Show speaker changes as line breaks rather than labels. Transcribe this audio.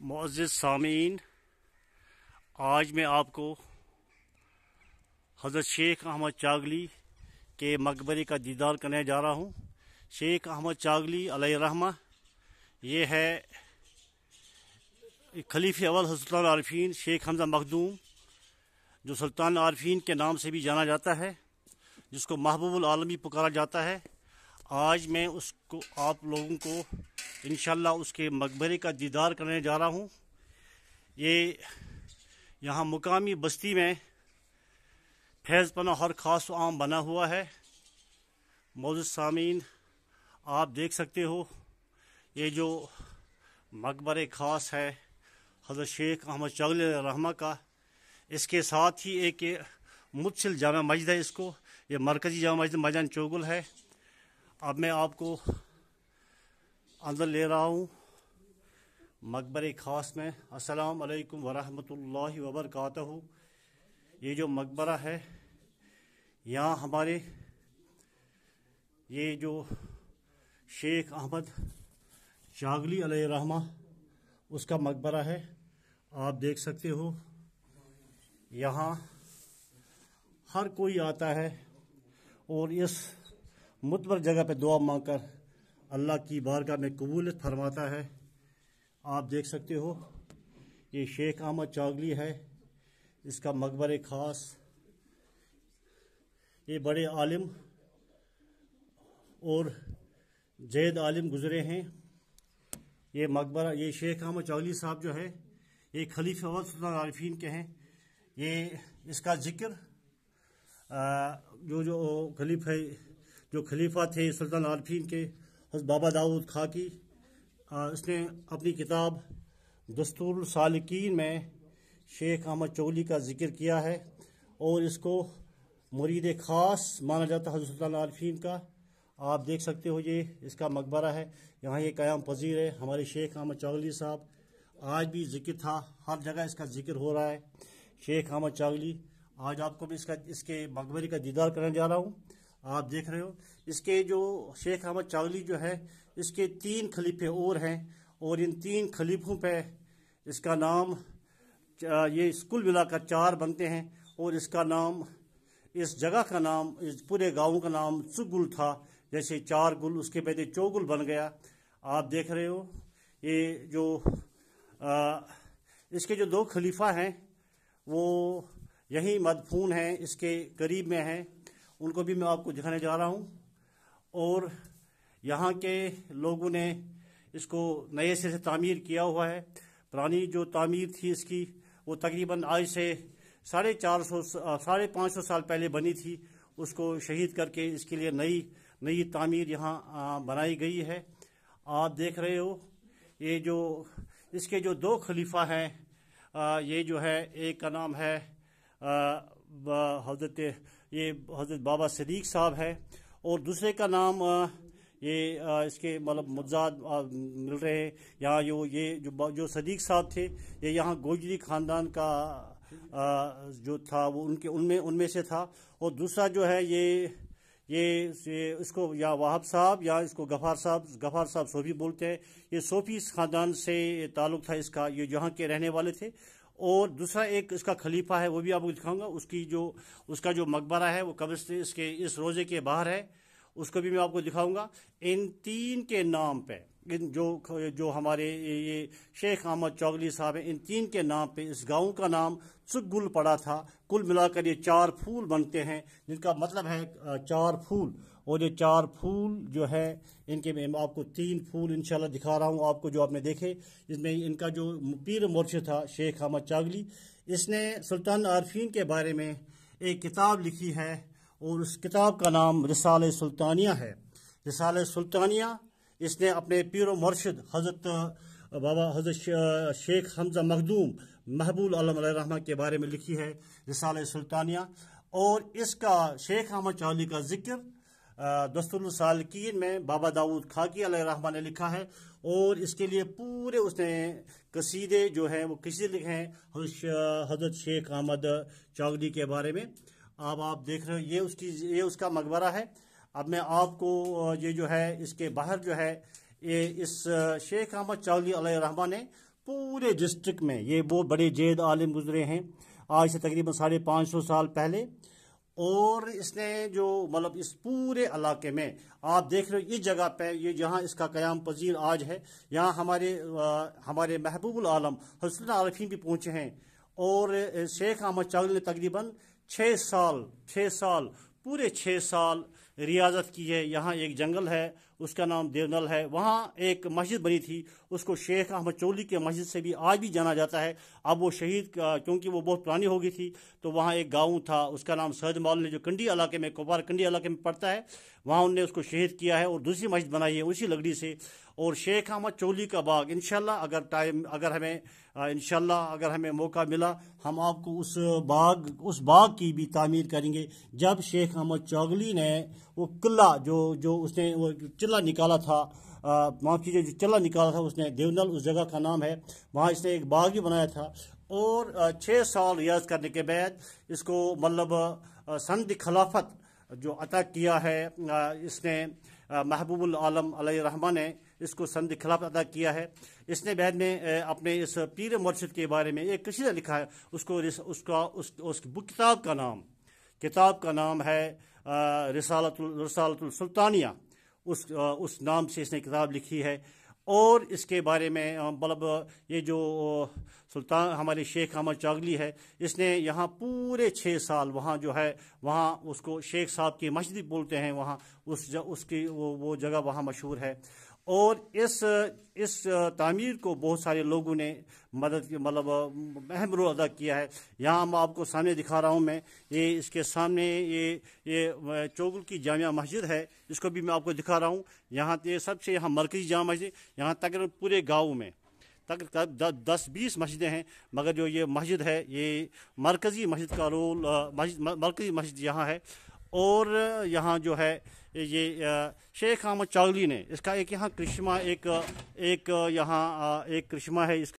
Moz सामीन आज मैं आपको हज़रत शेख अहमद चागली के मकबरे का दीदार करने जा रहा हूँ शेख अहमद चागली रहमा ये है खलीफ अवल सुल्तान आरफीन शेख हमजा मखदूम जो सुल्तान आरफीन के नाम से भी जाना जाता है जिसको महबूबुल आलमी पुकारा जाता है आज मैं उसको आप लोगों को इन उसके मकबरे का दीदार करने जा रहा हूँ ये यहाँ मुकामी बस्ती में फैज़ पना हर खास आम बना हुआ है मौजूद सामीन आप देख सकते हो ये जो मकबर ख़ास है हज़रत शेख अहमद चगल रहमा का इसके साथ ही एक मुतसिल जामा मस्जिद है इसको ये मरकज़ी जामा मस्जिद मैदान चौगुल है अब मैं आपको अंदर ले रहा हूँ मकबर ख़ास में अस्सलाम वालेकुम वरहमतुल्लाहि वबरकातहू ये जो मकबरा है यहाँ हमारे ये जो शेख अहमद चागली रहमा उसका मकबरा है आप देख सकते हो यहाँ हर कोई आता है और इस मुतबर जगह पे दुआ मांग कर अल्लाह की बारगाह में कबूलत फरमाता है आप देख सकते हो ये शेख अहमद चागली है इसका मकबर ख़ास ये बड़े आलिम और जैद आलिम गुज़रे हैं ये मकबरा ये शेख अहमद चागली साहब जो है ये खलीफ अवल सुल्तान आरफीन के हैं ये इसका जिक्र जो जो खलीफ है जो खलीफा थे सुल्तान आरफीन के हज़ बाबा दाऊद खाकी इसने अपनी किताब दस्तूर सालकिन में शेख अहमद चौली का जिक्र किया है और इसको मुरीद ख़ास माना जाता है हजरत आरफीन का आप देख सकते हो ये इसका मकबरा है यहाँ ये क़्याम पजीर है हमारे शेख अहमद चागली साहब आज भी जिक्र था हर जगह इसका जिक्र हो रहा है शेख अहमद चागली आज आपको भी इसका इसके मकबरे का दीदार करने जा रहा हूँ आप देख रहे हो इसके जो शेख अहमद चावली जो है इसके तीन खलीफे और हैं और इन तीन खलीफों पे इसका नाम ये स्कूल मिलाकर चार बनते हैं और इसका नाम इस जगह का नाम इस पूरे गांव का नाम चुगुल था जैसे चार गुल उसके पहले चौगुल बन गया आप देख रहे हो ये जो आ, इसके जो दो खलीफा हैं वो यहीं मदफून हैं इसके करीब में हैं उनको भी मैं आपको दिखाने जा रहा हूँ और यहाँ के लोगों ने इसको नए सिरे से तामीर किया हुआ है पुरानी जो तामीर थी इसकी वो तकरीबन आज से साढ़े चार सौ साढ़े पाँच सौ साल पहले बनी थी उसको शहीद करके इसके लिए नई नई तामीर यहाँ बनाई गई है आप देख रहे हो ये जो इसके जो दो खलीफा हैं ये जो है एक का नाम है हजरत ये हजरत बाबा सदीक साहब है और दूसरे का नाम ये इसके मतलब मुजाद मिल रहे हैं यहाँ जो ये जो जो सदीक साहब थे ये यहाँ गोजरी ख़ानदान का जो था वो उनके उनमें उनमें से था और दूसरा जो है ये ये, से इसको या वाहब साहब या इसको गफार साहब गफार साहब सोफी बोलते हैं ये सोफी खानदान से ताल्लुक़ था इसका ये यहाँ के रहने वाले थे और दूसरा एक इसका खलीफा है वो भी आपको दिखाऊंगा उसकी जो उसका जो मकबरा है वो कब्र से इसके इस रोज़े के बाहर है उसको भी मैं आपको दिखाऊंगा इन तीन के नाम पे इन जो जो हमारे ये शेख अहमद चौगली साहब हैं इन तीन के नाम पे इस गांव का नाम चुगुल पड़ा था कुल मिलाकर ये चार फूल बनते हैं जिनका मतलब है चार फूल और ये चार फूल जो है इनके मैं आपको तीन फूल इंशाल्लाह दिखा रहा हूँ आपको जो आपने देखे इसमें इनका जो पीर मोर्चे था शेख अहमद चागली इसने सुल्तान आरफीन के बारे में एक किताब लिखी है और उस किताब का नाम रिसाल सुल्तानिया है रिसाल सुल्तानिया इसने अपने पीर मुर्शद हज़रत बाबा हज़रत शेख हमजा मखदूम महबूल आलम के बारे में लिखी है रिसाल सुल्तानिया और इसका शेख अहमद चौहली का जिक्र दस्तुलसालकिन में बाबा दाऊद खाकी रहमा ने लिखा है और इसके लिए पूरे उसने कसीदे जो हैं वो किसी लिखे हैं हजरत शेख अहमद चौगली के बारे में अब आप देख रहे हो ये उसकी ये उसका मकबरा है अब मैं आपको ये जो है इसके बाहर जो है ये इस शेख अहमद चौधरी रहमा ने पूरे डिस्ट्रिक्ट में ये बहुत बड़े जैद आलिम गुजरे हैं आज से तकरीबन साढ़े पाँच सौ साल पहले और इसने जो मतलब इस पूरे इलाके में आप देख रहे हो इस जगह पे ये जहाँ इसका क्याम पजीर आज है यहाँ हमारे आ, हमारे महबूबुल आलम हसन आरफी भी पहुँचे हैं और शेख अहमद चावली ने तकरीबन छः साल छः साल पूरे छः साल रियाजत की है यहाँ एक जंगल है उसका नाम देवनल है वहाँ एक मस्जिद बनी थी उसको शेख अहमद चौली के मस्जिद से भी आज भी जाना जाता है अब वो शहीद क्योंकि वो बहुत पुरानी हो गई थी तो वहाँ एक गाँव था उसका नाम सहद मौल ने जो कंडी इलाके में कोपार कंडी इलाके में पड़ता है वहाँ उनने उसको शहीद किया है और दूसरी मस्जिद बनाई है उसी लकड़ी से और शेख अहमद चौली का बाग इन अगर टाइम अगर हमें इन अगर हमें मौका मिला हम आपको उस बाग उस बाग की भी तामीर करेंगे जब शेख अहमद चौगली ने वो किला जो जो उसने वो चिल्ला निकाला था माफ़ कीजिए जो चिल्ला निकाला था उसने देवनल उस जगह का नाम है वहाँ इसने एक बाग भी बनाया था और छः साल रियाज करने के बाद इसको मतलब संद खिलाफत जो अता किया है इसने महबूबुल आलम रहमान ने इसको संद खिलाफत अदा किया है इसने बाद में अपने इस पीर मुर्शद के बारे में एक कशीदा लिखा है उसको उसका उस, उस बुक किताब का नाम किताब का नाम है रिसालतुल रिसालतुल सुल्तानिया उस उस नाम से इसने किताब लिखी है और इसके बारे में मतलब ये जो सुल्तान हमारे शेख अहमद चागली है इसने यहाँ पूरे छः साल वहाँ जो है वहाँ उसको शेख साहब की मस्जिद बोलते हैं वहाँ उस ज, उसकी वो वो जगह वहाँ मशहूर है और इस इस तामीर को बहुत सारे लोगों ने मदद मतलब अहम रोल अदा किया है यहाँ मैं आपको सामने दिखा रहा हूँ मैं ये इसके सामने ये ये चौगुल की जामिया मस्जिद है इसको भी मैं आपको दिखा रहा हूँ यहाँ ये सबसे यहाँ मरकज़ी जामा मस्जिद यहाँ तकरीबन पूरे गाँव में तक दस बीस मस्जिदें हैं मगर जो ये मस्जिद है ये मरकज़ी मस्जिद का रोल मस्जिद मरकज़ी मस्जिद यहाँ है और यहाँ जो है ये शेख अहमद चावली ने इसका एक यहाँ कृष्मा एक एक यहाँ एक कृष्मा है इसका